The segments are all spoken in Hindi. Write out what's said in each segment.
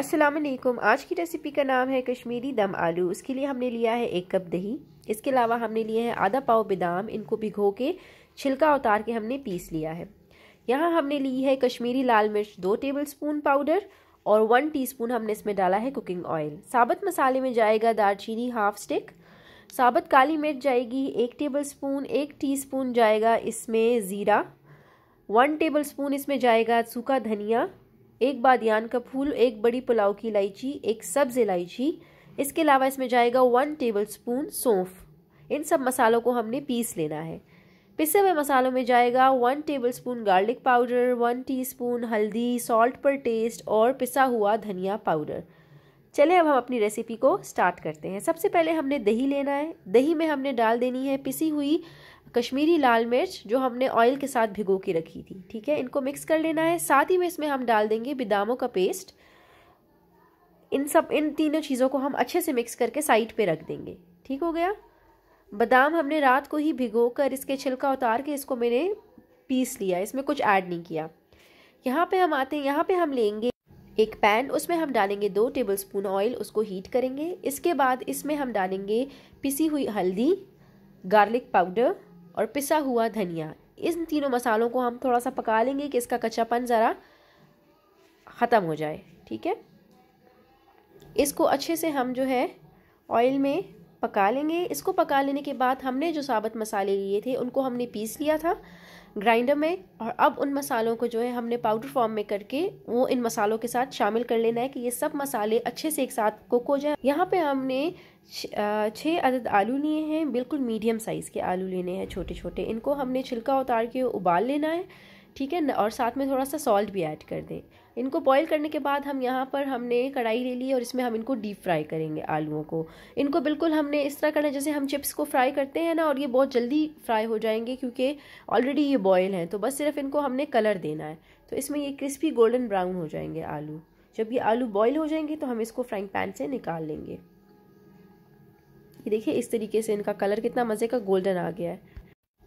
अस्सलाम वालेकुम आज की रेसिपी का नाम है कश्मीरी दम आलू उसके लिए हमने लिया है एक कप दही इसके अलावा हमने लिए हैं आधा पाव बादाम इनको भिगो के छिलका उतार के हमने पीस लिया है यहाँ हमने ली है कश्मीरी लाल मिर्च दो टेबल स्पून पाउडर और वन टीस्पून हमने इसमें डाला है कुकिंग ऑयल साबत मसाले में जाएगा दालचीनी हाफ स्टिक साबत काली मिर्च जाएगी एक टेबल स्पून एक स्पून जाएगा इसमें ज़ीरा वन टेबल स्पून इसमें जाएगा सूखा धनिया एक बादियान का फूल एक बड़ी पुलाव की इलायची एक सब्ज इलायची इसके अलावा इसमें जाएगा वन टेबल स्पून सौंफ इन सब मसालों को हमने पीस लेना है पिसे हुए मसालों में जाएगा one tablespoon garlic powder one teaspoon हल्दी सॉल्ट पर टेस्ट और पिसा हुआ धनिया पाउडर चले अब हम अपनी रेसिपी को स्टार्ट करते हैं सबसे पहले हमने दही लेना है दही में हमने डाल देनी है पिसी हुई कश्मीरी लाल मिर्च जो हमने ऑयल के साथ भिगो के रखी थी ठीक है इनको मिक्स कर लेना है साथ ही में इसमें हम डाल देंगे बिदामों का पेस्ट इन सब इन तीनों चीज़ों को हम अच्छे से मिक्स करके साइड पे रख देंगे ठीक हो गया बादाम हमने रात को ही भिगो कर इसके छिलका उतार के इसको मैंने पीस लिया इसमें कुछ ऐड नहीं किया यहाँ पे हम आते हैं यहाँ पे हम लेंगे एक पैन उसमें हम डालेंगे दो टेबल स्पून ऑयल उसको हीट करेंगे इसके बाद इसमें हम डालेंगे पिसी हुई हल्दी गार्लिक पाउडर और पिसा हुआ धनिया इन तीनों मसालों को हम थोड़ा सा पका लेंगे कि इसका कच्चापन ज़रा ख़त्म हो जाए ठीक है इसको अच्छे से हम जो है ऑयल में पका लेंगे इसको पका लेने के बाद हमने जो साबत मसाले लिए थे उनको हमने पीस लिया था ग्राइंडर में और अब उन मसालों को जो है हमने पाउडर फॉर्म में करके वो इन मसालों के साथ शामिल कर लेना है कि ये सब मसाले अच्छे से एक साथ कुक हो जाए यहाँ पे हमने छः अदद आलू लिए हैं बिल्कुल मीडियम साइज़ के आलू लेने हैं छोटे छोटे इनको हमने छिलका उतार के उबाल लेना है ठीक है और साथ में थोड़ा सा सॉल्ट भी ऐड कर दें इनको बॉईल करने के बाद हम यहाँ पर हमने कढ़ाई ले ली और इसमें हम इनको डीप फ्राई करेंगे आलूओं को इनको बिल्कुल हमने इस तरह करना जैसे हम चिप्स को फ्राई करते हैं ना और ये बहुत जल्दी फ्राई हो जाएंगे क्योंकि ऑलरेडी ये बॉयल हैं तो बस सिर्फ इनको हमने कलर देना है तो इसमें ये क्रिस्पी गोल्डन ब्राउन हो जाएंगे आलू जब ये आलू बॉयल हो जाएंगे तो हम इसको फ्राइंग पैन से निकाल लेंगे ये देखिए इस तरीके से इनका कलर कितना मज़े का गोल्डन आ गया है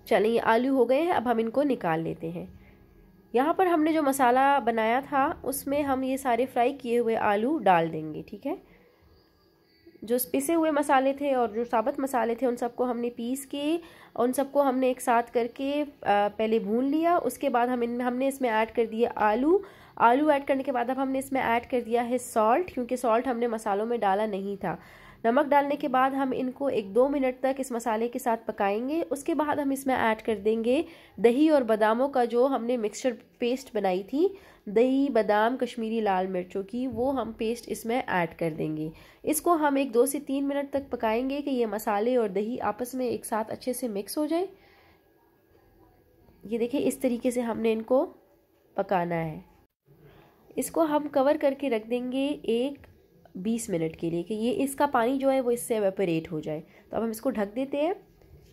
चलें ये आलू हो गए हैं अब हम इनको निकाल लेते हैं यहाँ पर हमने जो मसाला बनाया था उसमें हम ये सारे फ्राई किए हुए आलू डाल देंगे ठीक है जो पिसे हुए मसाले थे और जो साबत मसाले थे उन सबको हमने पीस के उन सबको हमने एक साथ करके पहले भून लिया उसके बाद हम इन हमने इसमें ऐड कर दिए आलू आलू ऐड करने के बाद अब हमने इसमें ऐड कर दिया है सॉल्ट क्योंकि सॉल्ट हमने मसालों में डाला नहीं था नमक डालने के बाद हम इनको एक दो मिनट तक इस मसाले के साथ पकाएंगे उसके बाद हम इसमें ऐड कर देंगे दही और बादामों का जो हमने मिक्सचर पेस्ट बनाई थी दही बादाम कश्मीरी लाल मिर्चों की वो हम पेस्ट इसमें ऐड कर देंगे इसको हम एक दो से तीन मिनट तक पकाएंगे कि ये मसाले और दही आपस में एक साथ अच्छे से मिक्स हो जाए ये देखिए इस तरीके से हमने इनको पकाना है इसको हम कवर करके रख देंगे एक बीस मिनट के लिए कि ये इसका पानी जो है वो इससे वेपोरेट हो जाए तो अब हम इसको ढक देते हैं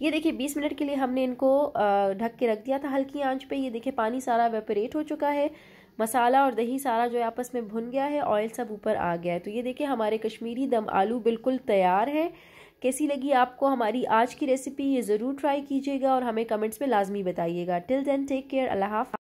ये देखिए बीस मिनट के लिए हमने इनको ढक के रख दिया था हल्की आंच पे ये देखिए पानी सारा वेपोरेट हो चुका है मसाला और दही सारा जो है आपस में भुन गया है ऑयल सब ऊपर आ गया है तो ये देखिए हमारे कश्मीरी दम आलू बिल्कुल तैयार है कैसी लगी आपको हमारी आज की रेसिपी ये ज़रूर ट्राई कीजिएगा और हमें कमेंट्स में लाजमी बताइएगा टिल देन टेक केयर अल्लाह